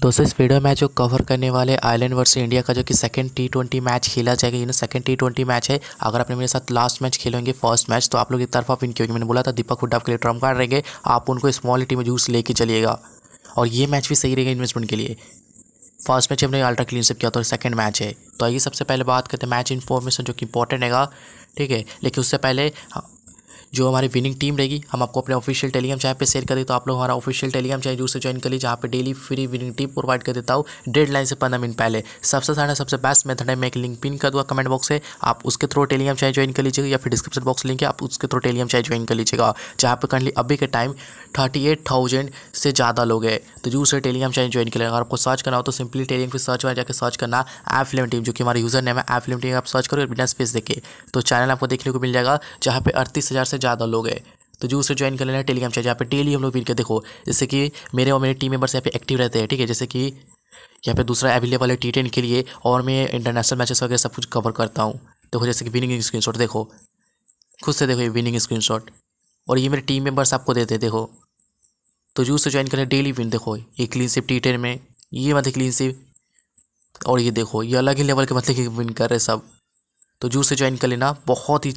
दोस्तों इस वीडियो में जो कवर करने वाले आयरलैंड वर्सेस इंडिया का जो कि सेकंड टी ट्वेंटी मैच खेला जाएगा ये ना सेकंड टी ट्वेंटी मैच है अगर आपने मेरे साथ लास्ट मैच खेलेंगे फर्स्ट मैच तो आप लोग एक आप इन क्योंकि मैंने बोला था दीपक हुड्डा के लिए ट्रम कार्ड रहेंगे आप उनको स्मॉल टीम में जूस लेके चलिएगा और ये मैच भी सही रहेगा इन्वेस्टमेंट के लिए फर्स्ट मैच हमने अल्ट्रा क्लीनशिप किया तो सेकंड मैच है तो आइए सबसे पहले बात करते हैं मैच इन्फॉर्मेशन जो कि इंपॉर्टेंट है ठीक है लेकिन उससे पहले जो हमारी विनिंग टीम रहेगी हम आपको अपने ऑफिशियल टेलीग्राम चैनल पे शेयर करें तो आप लोग हमारा ऑफिशियल टेलीग्राम चैनल जरूर से ज्वाइन करिए जहाँ पर daily free winning team provide कर देता हूँ डेडलाइन से पंद्रह मिनट पहले सबसे सारा सबसे बेस्ट मेथड है मैं एक लिंक पिन कर दूँगा कमेंट बॉक्स से आप उसके थ्रू टेलीग्राम चैनल ज्वाइन कर लीजिएगा या फिर डिस्क्रिप्शन बॉक्स लिंक है आप उसके थ्रू टेलीग्राम चैनल ज्वाइन कर लीजिएगा जहाँ पर करंटली अभी के टाइम थर्टी एट थाउजेंड से ज़्यादा लोग हैं तो जरूर से टेलीग्राम चैनल ज्वाइन कर अगर आपको सर्च करना हो तो सिंपली टेलीग्राम पर सर्च में जाकर सर्च करना एफ फिल्म टीम जो कि हमारे यूजर नेम है एफ फिल्म टीम आप सर्च करो बिना स्पेस देखे तो चैनल आपको देखने को मिल जाएगा जहाँ पे अड़तीस हज़ार से से ज़्यादा लोग हैं तो जो उसे ज्वाइन कर लेना टेलीग्राम चैनल यहाँ पे डेली हम लोग वीर के देखो जैसे कि मेरे और मेरे टीम मेंबर्स यहाँ पे एक्टिव रहते हैं ठीक है जैसे कि यहाँ पे दूसरा अवेलेबल है टी के लिए और मैं इंटरनेशनल मैचेस वगैरह सब कुछ कवर करता हूँ देखो जैसे कि विनिंग स्क्रीन देखो खुद से देखो ये विनिंग स्क्रीन और ये मेरे टीम मेम्बर्स आपको देते हैं देखो तो जो उसे ज्वाइन करें डेली विन देखो ये क्लीन सिप टी में ये मतलब क्लीन सिप और ये देखो ये अलग ही लेवल के मतलब कि विन कर रहे सब तो जू से ज्वाइन कर लेना बहुत ही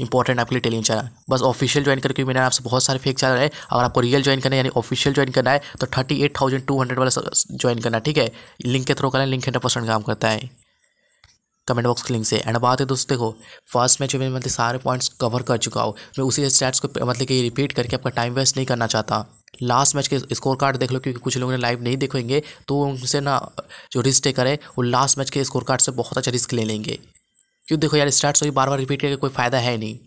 इंपॉर्टेंट आपके लिए टेलीग्राम चैनल बस ऑफिशियल ज्वाइन करके मैंने आपसे बहुत सारे फेक चैनल है अगर आपको रियल ज्वाइन करना है यानी ऑफिशियल ज्वाइन करना है तो thirty eight thousand two hundred वाला ज्वाइन करना ठीक है लिंक के थ्रू करना लिंक हंड्रेड परसेंट काम करता है कमेंट बॉक्स के लिंक से एंड बात है दोस्तों देखो फर्स्ट मैच में मतलब सारे पॉइंट्स कवर कर चुका हूँ मैं उसी स्टैट्स को मतलब कि रिपीट करके आपका टाइम वेस्ट नहीं करना चाहता लास्ट मैच के स्कोर कार्ड देख लो क्योंकि कुछ लोगों ने लाइव नहीं देखेंगे तो उनसे ना जो रिस्क टेकर है वो लास्ट मैच के स्कोर कार्ड से बहुत अच्छा रिस्क ले लेंगे क्यों देखो यार स्टार्ट सो तो बार बार रिपीट करके कोई फ़ायदा है नहीं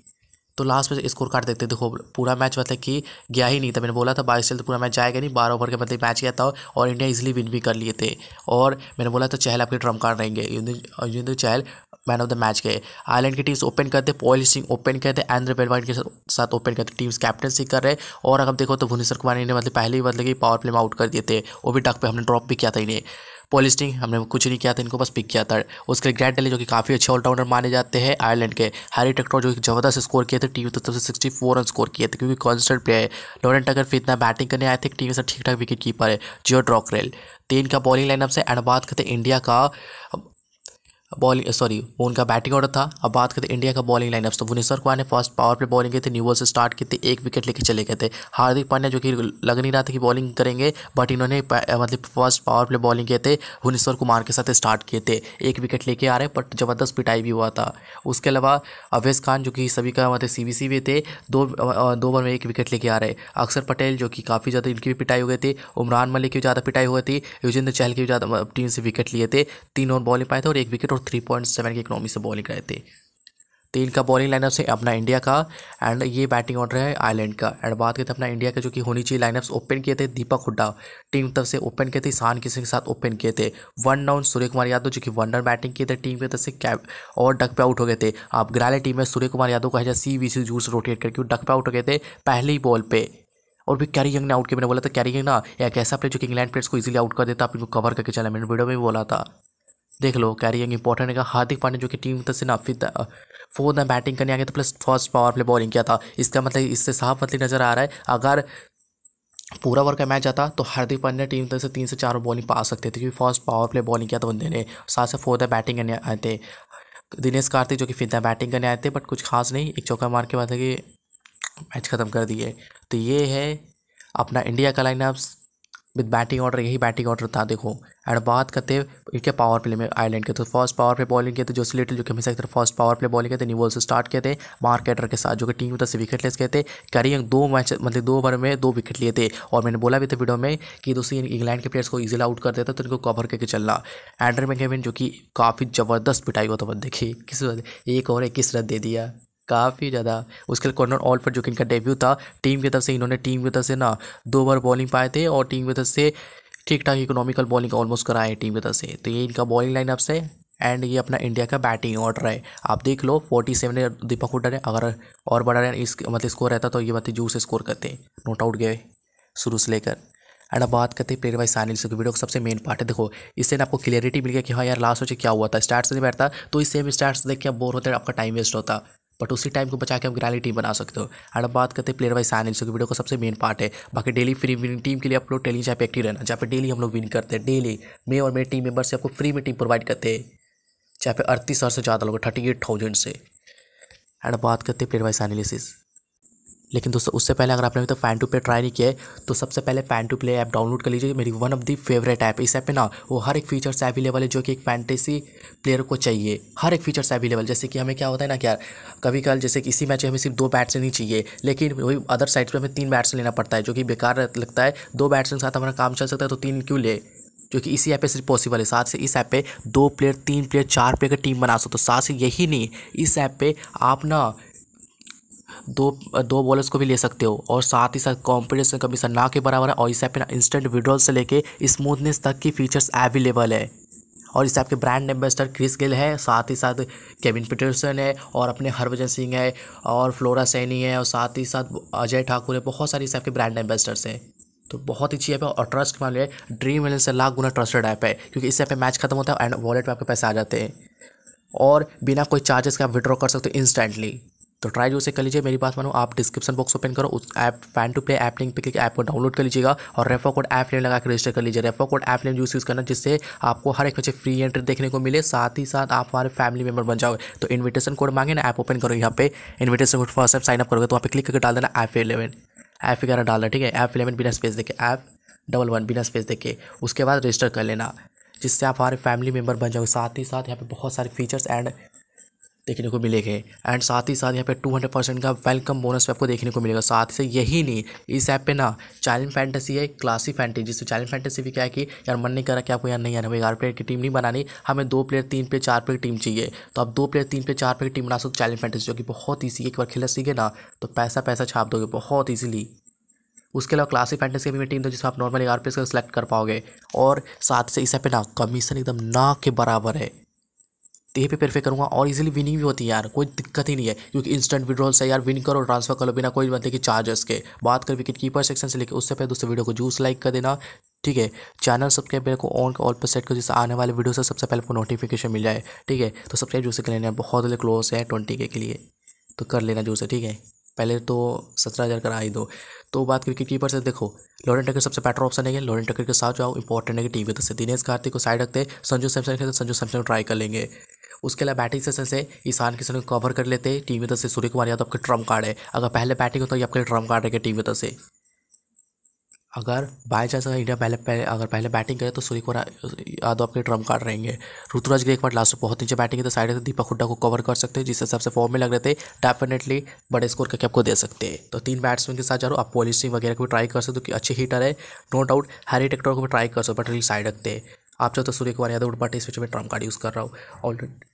तो लास्ट में स्कोर कार्ड देखते देखो पूरा मैच मतलब कि गया ही नहीं था मैंने बोला था बाईस चलते तो पूरा मैच जाएगा नहीं बारह ओवर के मतलब मैच गया था और इंडिया इजिली विन भी कर लिए थे और मैंने बोला था चहल आपके ड्रम कार्ड रहेंगे युद्ध तो Chahal man of the match गए आयरलैंड की टीम्स ओपन करते पॉल सिंह ओपन करते आंध्र बेडवाइन के साथ ओपन करते टीम्स कैप्टनसी कर रहे और अगर देखो तो भुवनेश्वर कुमार ने मतलब पहले ही मतलब कि पावर प्ले में आउट कर दिए थे वो भी डक पे हमने ड्रॉप भी किया था इन्हें पॉलिस्टिंग हमने कुछ नहीं किया था इनको बस पिक किया था उसके लिए ग्रैंड डेली जो कि काफ़ी अच्छे ऑलराउंडर माने जाते हैं आयरलैंड के हैरी टक्टर जो कि जबरदस्त स्कोर किए थे टीम की तरफ से सिक्सटी फोर रन स्कोर किए थे क्योंकि कॉन्स्टेंट प्लेयर है टकर फिर इतना बैटिंग करने आए थे टीम से ठीक ठाक विकेट कीपर है जियो ड्रॉकरेल तीन का बॉलिंग लाइनअप से एंड बात करते इंडिया का बॉलिंग सॉरी uh, उनका बैटिंग ऑर्डर था अब बात करते इंडिया का बॉलिंग लाइनअप तो भुवनेश्वर कुमार ने फर्स्ट पावर प्ले बॉलिंग की थी न्यूबॉल से स्टार्ट की थी एक विकेट लेके चले गए थे हार्दिक पांड्या जो कि लग नहीं रहा था कि बॉलिंग करेंगे बट इन्होंने मतलब फर्स्ट पावर प्ले बॉलिंग किए थे भुवनेश्वर कुमार के साथ स्टार्ट किए थे एक विकेट लेके आ रहे बट ज़बरदस्त पिटाई भी हुआ था उसके अलावा अवेश खान जो कि सभी का मतलब सी बी सी भी थे दो दो ओवर में एक विकेट लेके आ रहे अक्षर पटेल जो कि काफ़ी ज़्यादा इनकी भी पिटाई हो गई थी उमरान मलिक की ज़्यादा पिटाई हुई थी युजेंद्र चहल की ज़्यादा टीम से विकेट लिए थे तीन ओवर बॉलिंग पाए थे और एक विकेट और और थ्री पॉइंट सेवन की इकनॉमी से बॉलिंग रहे थे तो इनका बॉलिंग लाइनअप है तो अपना इंडिया का एंड ये बैटिंग ऑर्डर है आयरलैंड का एंड बात करते अपना इंडिया का जो कि होनी चाहिए लाइनअप्स ओपन किए थे दीपक हुड्डा टीम की तरफ से ओपन किए थे ईशान किशन के साथ ओपन किए थे वन डाउन सूर्य कुमार यादव जो कि वन डाउन बैटिंग किए थे टीम की तरफ से कैप और डक पे आउट हो गए थे आप ग्राले टीम में सूर्य कुमार यादव का सी वी सी जूस रोटेट करके डक पे आउट हो गए थे पहले ही बॉल पर और भी कैरी यंग ने आउट किया मैंने बोला था कैरी यंग ना एक ऐसा प्लेयर जो कि इंग्लैंड प्लेयर्स को इजीली आउट कर देता आप इनको कवर करके चला मैंने वीडियो में भी बोला था देख लो कैरियंग इंपॉर्टेंट है हार्दिक पांडे जो कि टीम तक से ना फिर फोर्थ बैटिंग करने आ गया तो plus first power play bowling किया था इसका मतलब इससे साफ मतलब नज़र आ रहा है अगर पूरा ओवर का मैच आता तो हार्दिक पांडे टीम तरफ से तीन से चार बॉलिंग पा सकते थे क्योंकि फर्स्ट पावर प्ले बॉलिंग किया था बंदे ने साथ फोर फोर्थ बैटिंग करने आए थे दिनेश कार्तिक जो कि फिदा बैटिंग करने आए थे बट कुछ खास नहीं एक चौका मार के बाद कि मैच ख़त्म कर दिए तो ये है अपना इंडिया का लाइनअप्स विद बैटिंग ऑर्डर यही बैटिंग ऑर्डर था देखो एंड बात करते हैं इनके पावर प्ले में आयरलैंड के तो फर्स्ट पावर प्ले बॉलिंग किए थे जो लिटिल जो कि हमेशा की फर्स्ट पावर प्ले बॉलिंग किए थे न्यूबॉल से स्टार्ट किए थे मार्केटर के साथ जो कि टीम से विकेट लेस गए थे करियंग दो मैच मतलब दो ओवर में दो विकेट लिए थे और मैंने बोला भी था वीडियो में कि दोस्तों इंग्लैंड के प्लेयर्स को ईजिल आउट कर देता तो इनको कवर करके चलना एंड्रे मैगेविन जो कि काफ़ी ज़बरदस्त पिटाई हुआ था देखिए किस एक ओवर इक्कीस रन दे दिया काफ़ी ज़्यादा उसके लिए कॉर्नर ऑल फॉर जो कि इनका डेब्यू था टीम की तरफ से इन्होंने टीम की तरफ से ना दो बार बॉलिंग पाए थे और टीम की तरफ से ठीक ठाक इकोनॉमिकल बॉलिंग ऑलमोस्ट कराए टीम की तरफ से तो ये इनका बॉलिंग लाइनअप से एंड ये अपना इंडिया का बैटिंग ऑर्डर है आप देख लो फोर्टी सेवन दीपक हुडर है अगर और बड़ा रन इस मतलब स्कोर रहता तो ये मतलब जूर से स्कोर करते नोट आउट गए शुरू से लेकर एंड अब बात करते हैं प्लेयर वाइज सानिल की वीडियो का सबसे मेन पार्ट है देखो इससे ना आपको क्लियरिटी मिल गया कि हाँ यार लास्ट हो क्या हुआ था स्टार्ट से नहीं बैठता तो इससे भी स्टार्ट देख के बोर होते हैं आपका टाइम वेस्ट होता बट उसी टाइम को बचा के हम ग्रैली टीम बना सकते हो एंड अब बात करते हैं प्लेयर वाइज साइनिंग वीडियो का सबसे मेन पार्ट है बाकी डेली फ्री विनिंग टीम के लिए आप लोग टेली जहाँ पे एक्टिव रहना जहाँ पे डेली हम लोग विन करते हैं डेली मैं और मेरे टीम मेम्बर से आपको फ्री में टीम प्रोवाइड करते हैं जहाँ पे अड़तीस हज़ार से ज़्यादा लोग थर्टी एट थाउजेंड से एंड बात करते हैं प्लेयर वाइज एनालिसिस लेकिन दोस्तों उससे पहले अगर आपने अभी तक तो फैन टू प्ले ट्राई नहीं किया है तो सबसे पहले fan to play app download कर लीजिए मेरी one of the favourite app इस ऐप में ना वो हर एक फीचर से अवेलेबल है जो कि एक फैंटेसी प्लेयर को चाहिए हर एक फीचर से अवेलेबल जैसे कि हमें क्या होता है ना क्या कभी कल जैसे कि इसी मैच हमें सिर्फ दो बैट्समैन ही चाहिए लेकिन वही अदर साइड पर हमें तीन बैट्समैन लेना पड़ता है जो कि बेकार लगता है दो बैट्समैन के साथ हमारा काम चल सकता है तो तीन क्यों ले जो कि इसी ऐप पे सिर्फ पॉसिबल है साथ से इस ऐप पे दो प्लेयर तीन प्लेयर चार प्लेयर की टीम बना सकते हो साथ से यही नहीं इस ऐप पे आप ना दो दो बॉलर्स को भी ले सकते हो और साथ ही साथ कॉम्पिटिशन कमीशन ना के बराबर है और इस ऐप में इंस्टेंट विड्रॉल से लेके स्मूथनेस तक की फीचर्स अवेलेबल है और इस के ब्रांड एम्बेसडर क्रिस गिल है साथ ही साथ केविन पीटरसन है और अपने हरभजन सिंह है और फ्लोरा सैनी है और साथ ही साथ अजय ठाकुर है बहुत सारी इस के ब्रांड एम्बेसडर्स हैं तो बहुत ही अच्छी ऐप है और ट्रस्ट के मामले ड्रीम इलेवन से लाख गुना ट्रस्टेड ऐप है क्योंकि इस ऐप मैच खत्म होता है एंड वॉलेट में आपके पैसे आ जाते हैं और बिना कोई चार्जेस के आप विड्रॉ कर सकते हो इंस्टेंटली तो ट्राई जो से कर लीजिए मेरी बात मानो आप डिस्क्रिप्शन बॉक्स ओपन करो उस app fan to play app link पे क्लिक ऐप को डाउनलोड कर लीजिएगा और रेफर कोड ऐप नेम लगा कर रजिस्टर कर लीजिए रेफर कोड ऐप लेन यूज़ यूज़ करना जिससे आपको हर एक बच्चे फ्री एंट्री देखने को मिले साथ ही साथ आप हमारे फैमिली मेबर बन जाओ तो इन्विटेशन कोड मांगे ना ऐप ओपन करो यहाँ पे invitation code first time sign up करोगे तो वहाँ पर क्लिक करके डाल देना ऐप इलेवन ऐप ग्यारह डालना ठीक है ऐप इलेवन बिना स्पेस देखे ऐप डबल वन बिना स्पेस देखे उसके बाद रजिस्टर कर लेना जिससे आप हमारे फैमिली मेबर बन जाओगे साथ ही साथ यहाँ पे बहुत सारे फीचर्स एंड देखने को मिलेंगे एंड साथ ही साथ यहाँ पे 200 परसेंट का वेलकम बोनस भी आपको देखने को मिलेगा साथ से यही नहीं इस ऐप पे ना चैलेंज फैंटेसी है क्लासी फैंटेसी जिससे चैलेंज फैंटेसी भी क्या है कि यार मन नहीं करा कि आपको यार नहीं यार हमें ग्यारह प्लेयर की टीम नहीं बनानी हमें दो प्लेयर तीन प्लेयर चार प्लेयर टीम चाहिए तो आप दो प्लेयर तीन प्लेयर चार प्लेयर टीम बना सकते चैलेंज फैंटेसी जो कि बहुत ईजी एक बार खेल सीखे ना तो पैसा पैसा छाप दोगे बहुत ईजिली उसके अलावा क्लासिक फैंटेसी मैं टीम तो जिसमें आप नॉर्मली आर पे सेलेक्ट कर पाओगे और साथ से इस ऐप पे ना कमीशन एकदम ना के बराबर है तो यहीं पे प्रेफर करूँगा और इजीली विनिंग भी होती है यार कोई दिक्कत ही नहीं है क्योंकि इंस्टेंट विड्रॉल से यार विन करो ट्रांसफर करो बिना कोई मतलब कि चार्जेस के बात कर विकेट कीपर सेक्शन से लेकर उससे पहले दोस्तों वीडियो को जूस लाइक कर देना ठीक है चैनल सब्सक्राइब मेरे को ऑन ऑल पर सेट कर जिससे आने वाले वीडियो से सबसे पहले आपको नोटिफिकेशन मिल जाए ठीक है तो सब्सक्राइब जूस कर लेना बहुत ज्यादा क्लोज है ट्वेंटी के, के लिए तो कर लेना जूस ठीक है पहले तो सत्रह हज़ार करा ही दो तो बात करके कीपर से देखो लॉरेंट टकर सबसे बेटर ऑप्शन है लॉरेंट टकर के साथ जो इंपॉर्टेंट है कि टीवी तो से दिनेश कार्तिक को साइड रखते हैं संजू के साथ संजू सैमसंग ट्राई कर लेंगे उसके अलावा बैटिंग सेशन से ईशान किशन को कवर कर लेते हैं टीम से सूर्य कुमार यादव आपके ट्रम्प कार्ड है अगर पहले बैटिंग होता है आपके ट्रम्प कार्ड है टीम में से अगर बाई चांस अगर इंडिया पहले पहले अगर पहले बैटिंग करे तो सूर्य कुमार यादव आपके ट्रम्प कार्ड रहेंगे ऋतुराज एक बार लास्ट में बहुत नीचे बैटिंग है तो साइड से दीपक हुड्डा को कवर कर सकते हैं जिस हिसाब से फॉर्म में लग रहे थे डेफिनेटली बड़े स्कोर करके आपको दे सकते हैं तो तीन बैट्समैन के साथ जा आप पॉलिसिंग वगैरह को भी ट्राई कर सकते हो कि अच्छे हीटर है नो डाउट हैरी टेक्टर को भी ट्राई कर सकते हो बट साइड रखते हैं आप चाहते तो सूर्य कुमार यादव बट इस पिक्चर में ट्रम्प कार्ड यूज़ कर रहा हूँ ऑलरेडी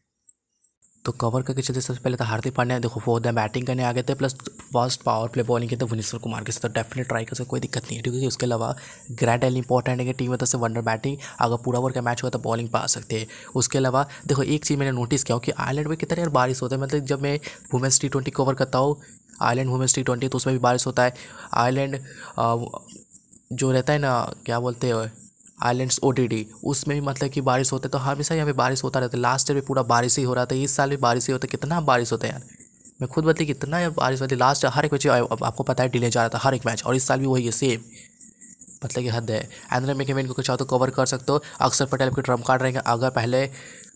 तो कवर करके चलते सबसे पहले तो हार्दिक पांड्या देखो फोर उधर बैटिंग करने आ गए थे plus first power play bowling के थे भुवनेश्वर कुमार के साथ तो डेफिनेट ट्राई कर सकते कोई दिक्कत नहीं है ठीक है उसके अलावा ग्रैंड एल इंपॉर्टेंट है कि टीम तरह से वनडर बैटिंग अगर पूरा ओवर का मैच होगा तो बॉलिंग पा सकते हैं उसके अलावा देखो एक चीज़ मैंने नोटिस किया कि आयलैंड में कितना यार बारिश होता है मतलब जब मैं वुमेंस टी ट्वेंटी कवर करता हूँ आयलैंड वुमेंस टी ट्वेंटी तो उसमें भी बारिश होता है आयलैंड जो रहता है ना क्या बोलते हैं आइलैंड्स ओ उसमें भी मतलब कि बारिश होता है तो हमेशा यहाँ पे बारिश होता रहता है लास्ट ईयर भी पूरा बारिश ही हो रहा था इस साल भी बारिश ही होता है कितना बारिश होता है यार मैं खुद बताती कितना बारिश होती है लास्ट हर एक मैच आपको पता है डिले जा रहा था हर एक मैच और इस साल भी वही है सेम मतलब कि हद है एंड्रे मेकेमेन को चाहो तो कवर कर सकते हो अक्सर पटेल के ट्रम्प कार्ड रहेंगे अगर पहले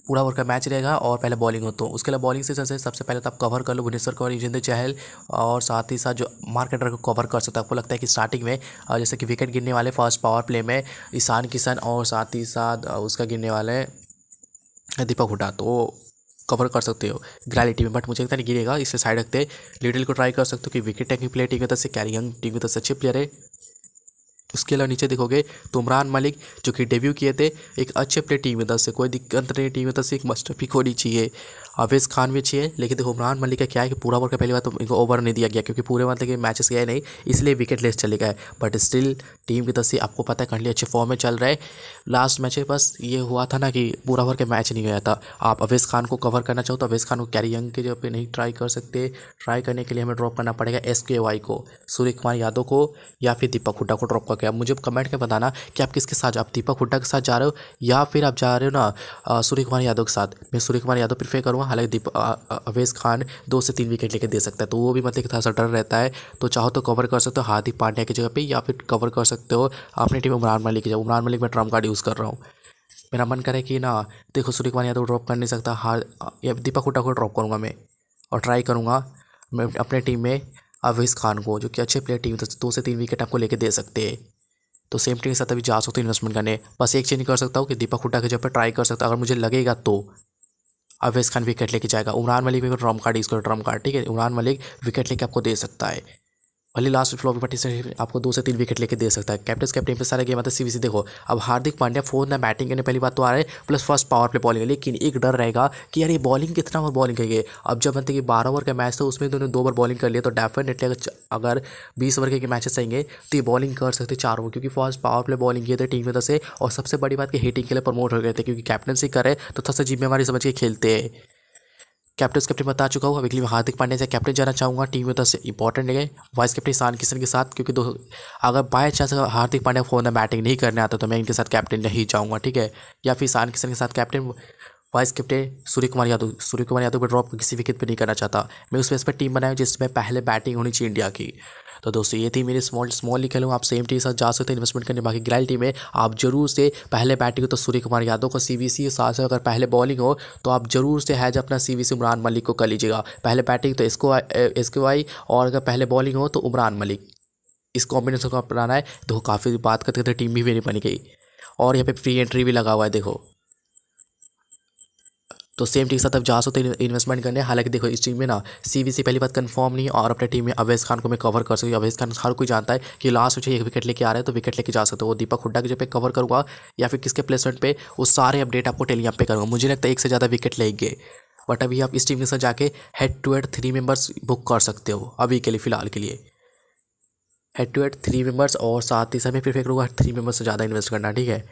पूरा ओवर का मैच रहेगा और पहले बॉलिंग हो तो उसके लिए बॉलिंग सेशन से सबसे पहले तो आप कवर कर लो भुवनेश्वर कुमार यजेंद्र चहल और साथ ही साथ जो मार्केटर को कवर कर सकता है आपको लगता है कि स्टार्टिंग में जैसे कि विकेट गिरने वाले फर्स्ट पावर प्ले में ईशान किशन और साथ ही साथ उसका गिरने वाले दीपक हुडा तो कवर कर सकते हो टीम में बट मुझे लगता नहीं गिरेगा इससे साइड रखते लिटिल को ट्राई कर सकते हो कि विकेट टेकिंग प्लेयर टीम की तरफ से कैरियंग टीम की तरफ से अच्छे प्लेयर है उसके अलावा नीचे देखोगे तो उमरान मलिक जो कि डेब्यू किए थे एक अच्छे अपने टीम में दस से कोई दिक्कत नहीं टीम में से एक पिक होनी चाहिए अवेज खान भी अच्छी है लेकिन देखो उमरान मलिक का क्या है कि पूरा ओवर का पहली बार तो इनको ओवर नहीं दिया गया क्योंकि पूरे मतलब कि मैचेस गए नहीं इसलिए विकेट लेस चले गए बट स्टिल टीम की तरफ से आपको पता है करंटली अच्छे फॉर्म में चल रहे लास्ट मैच बस ये हुआ था ना कि पूरा ओवर का मैच नहीं गया था आप अवेज खान को कवर करना चाहो तो अवेज खान को कैरी यंग के जगह पे नहीं ट्राई कर सकते ट्राई करने के लिए हमें ड्रॉप करना पड़ेगा एस के वाई को सूर्य कुमार यादव को या फिर दीपक हुड्डा को ड्रॉप करके आप मुझे कमेंट में बताना कि आप किसके साथ आप दीपक हुड्डा के साथ जा रहे हो या फिर आप जा रहे हो ना सूर्य कुमार यादव के साथ मैं सूर्य कुमार यादव प्रीफर करूँगा हालांकि दीप अवेश खान दो से तीन विकेट लेकर दे सकता है तो वो भी मतलब थोड़ा सा डर रहता है तो चाहो तो कवर कर सकते हो हार्दिक पांड्या की जगह पर या फिर कवर कर सकते हो अपनी टीम उमरान मलिक की जगह उमरान मलिक मैं ट्रम्प कार्ड यूज़ कर रहा हूँ मेरा मन करे कि ना देखो सूर्य कुमार यादव ड्रॉप कर नहीं सकता हार या दीपक हुडा को ड्रॉप करूँगा मैं और ट्राई करूँगा मैं अपने टीम में अवेश खान को जो कि अच्छे प्लेयर टीम तो दो से तीन विकेट आपको लेके दे सकते हैं तो सेम टीम के साथ अभी जा सकते हैं इन्वेस्टमेंट करने बस एक चीज़ नहीं कर सकता हूँ कि दीपक हुड्डा के जगह पर ट्राई कर सकता अगर मुझे लगेगा तो अवेश खान विकेट लेके जाएगा उमरान मलिक में ड्रम कार्ड इसको करो ड्रम कार्ड ठीक है उमरान मलिक विकेट लेके आपको दे सकता है भले लास्ट फ्लॉप में इसने आपको दो से तीन विकेट लेके दे सकता है कैप्टन कैप्टन पर सारा गेम आता है सीबीसी देखो अब हार्दिक पांड्या फोन ना बैटिंग करने पहली बात तो आ रहा है plus first power play bowling लेकिन एक डर रहेगा कि यार ये बॉलिंग कितना ओवर बॉलिंग करेंगे अब जब बनते कि बारह ओवर का मैच था उसमें दोनों दो बार बॉलिंग कर लिया तो डेफिनेटली अगर बीस ओवर के मैचेस आएंगे तो ये बॉलिंग कर सकते चार ओवर क्योंकि फर्स्ट पावर प्ले बॉलिंग किए थे टीम में से और सबसे बड़ी बात कि हिटिंग के लिए प्रमोट हो गए थे क्योंकि कैप्टनसी करे तो सा जिम्मेवारी समझ के खेलते हैं कैप्टन कैप्टन बता चुका हूँ अगली मैं हार्दिक पांड्या से कैप्टन जाना चाहूँगा टीम में तो से इंपॉर्टेंट है वाइस कैप्टन ईशान किशन के साथ क्योंकि दो अगर बाय चांस हार्दिक पांड्या फोन बैटिंग नहीं करने आता तो मैं इनके साथ कैप्टन नहीं जाऊँगा ठीक है या फिर ईशान किशन के साथ captain vice captain Surya Kumar Yadav Surya Kumar Yadav को ड्रॉप किसी विकेट पर नहीं करना चाहता मैं उस इस पर टीम बनाया जिसमें पहले बैटिंग होनी चाहिए इंडिया की तो दोस्तों ये थी मेरी स्मॉल स्मॉल ही हूँ आप सेम टीम के साथ जा सकते हैं इन्वेस्टमेंट करने बाकी ग्रैल टीम में आप जरूर से पहले बैटिंग हो तो सूर्य कुमार यादव को सी बी सी साथ अगर पहले बॉलिंग हो तो आप जरूर से हैज अपना C V C Umran Malik को कर लीजिएगा पहले बैटिंग तो इसको इसके आई और अगर पहले बॉलिंग हो तो उमरान मलिक इस कॉम्बिनेशन को अपनाना है तो काफ़ी बात करते करते टीम भी मेरी बन गई और यहाँ पे फ्री एंट्री भी लगा हुआ है देखो तो सेम टीम के साथ अब जा सकते इन्वेस्टमेंट करने हालांकि देखो इस टीम में ना सी से पहली बात कंफर्म नहीं और अपने टीम में अवैस खान को मैं कवर कर सकती हूँ अवैस खान हर कोई जानता है कि लास्ट मुझे एक विकेट लेके आ रहा है तो विकेट लेके जा सकते हो दीपक हुड्डा के जब पे कवर करूँगा या फिर किसके प्लेसमेंट पे वो सारे अपडेट आपको टेलीग्राम पे करूँगा मुझे लगता है एक से ज़्यादा विकेट लेंगे बट अभी आप इस टीम के साथ जाके head to head three members book कर सकते हो अभी के लिए फ़िलहाल के लिए head to head three members और साथ ही साथ समय प्रीफेक्ट करूँगा थ्री मेम्बर्स से ज़्यादा इन्वेस्ट करना ठीक है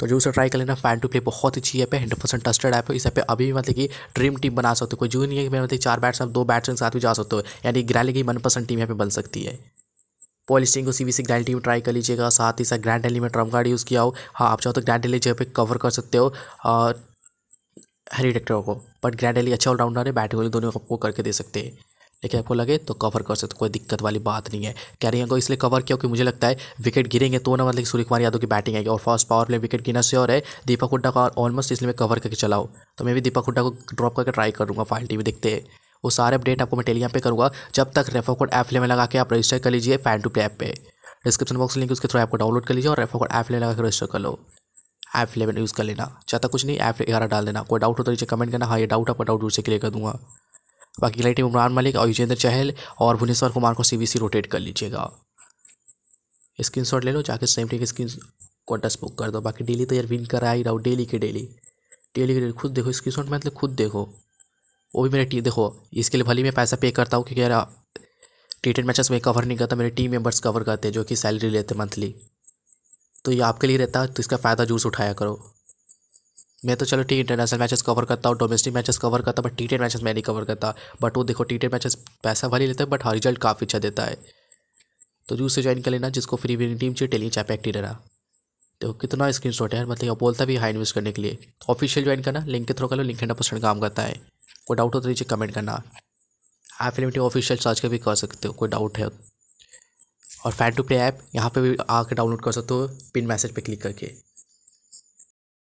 तो जो उसे ट्राई कर लेना फैन टू प्ले बहुत अच्छी ऐप है हंड्रेड परसेंट ट्रस्टेड ऐप है इस ऐप पे अभी भी मतलब कि ड्रीम टीम बना सकते हो कोई जरूरी नहीं है कि मैं मतलब चार बैट्समैन दो बैट्समैन के साथ भी जा सकते हो यानी ग्रैली की मनपसंद टीम यहाँ पे बन सकती है पॉलिस्टिंग को C V C grand team try कर लीजिएगा साथ ही साथ ग्रैंड डेली में ट्रम कार्ड यूज़ किया हो हाँ आप चाहो तो ग्रैंड डेली जगह पे कवर कर सकते हो हरी डेक्टरों को बट ग्रैंड डेली अच्छा ऑलराउंडर है बैटिंग वाली दोनों को करके दे सकते हैं लेकिन आपको लगे तो कवर कर सकते कोई दिक्कत वाली बात नहीं है कैरियर को इसलिए कवर किया क्योंकि मुझे लगता है विकेट गिरेंगे तो ना मतलब सूर्य कुमार यादव की बैटिंग आएगी और फर्स्ट पावर प्ले विकेट गिरना श्योर है दीपक हुड्डा का ऑलमोस्ट इसलिए मैं कवर करके चलाऊँ तो मैं भी दीपक हुड्डा को ड्रॉप करके ट्राई करूँगा फाइल टी देखते हैं वो सारे अपडेट आपको मैं टेलीग्राम पे करूँगा जब तक रेफर कोड ऐप में लगा के आप रजिस्टर कर लीजिए फैन टू प्ले ऐप पे डिस्क्रिप्शन बॉक्स लिंक उसके थ्रू ऐप को डाउनलोड कर लीजिए और रेफर कोड ऐप ले लगा के रजिस्टर कर लो ऐप इलेवन यूज़ कर लेना चाहता कुछ नहीं ऐप ग्यारह डाल देना कोई डाउट हो तो नीचे कमेंट करना हाँ ये डाउट आपका डाउट दूर से क्लियर कर दूंगा बाकी के टीम उमरान मलिक और युजेंद्र चहल और भुवनेश्वर कुमार को सी रोटेट कर लीजिएगा स्क्रीन ले लो जाके सेम टीम स्क्रीन को टच बुक कर दो बाकी डेली तो यार विन करा ही रहा हूँ डेली के डेली डेली के डेली खुद देखो स्क्रीन शॉट मतलब खुद देखो वो भी मेरे टीम देखो इसके लिए भले मैं पैसा पे करता हूँ क्योंकि यार टी टेन मैचेस में कवर नहीं करता मेरे टीम मेम्बर्स कवर करते हैं जो कि सैलरी लेते मंथली तो ये आपके लिए रहता है तो इसका फ़ायदा जूस उठाया करो मैं तो चलो ठीक इंटरनेशनल मैचेस कवर करता हूँ डोमेस्टिक मैचेस कवर करता बट टी टेन मैचेस मैं नहीं कवर करता बट वो देखो टी टेन मैचेस पैसा भले लेता है बट हाँ रिजल्ट काफ़ी अच्छा देता है तो जूस से ज्वाइन कर लेना जिसको फ्री विनिंग टीम चाहिए टेली चाहे एक्टिव रहा तो कितना स्क्रीन शॉट है मतलब बोलता भी हाई इन्वेस्ट करने के लिए ऑफिशियल ज्वाइन करना लिंक के थ्रू कर लो लिंक हंड्रेड परसेंट काम करता है कोई डाउट हो तो नीचे कमेंट करना एफिलिमिटी ऑफिशियल सर्च कर भी कर सकते हो कोई डाउट है और फैन टू प्ले ऐप यहाँ पे भी आकर डाउनलोड कर सकते हो पिन मैसेज पे क्लिक करके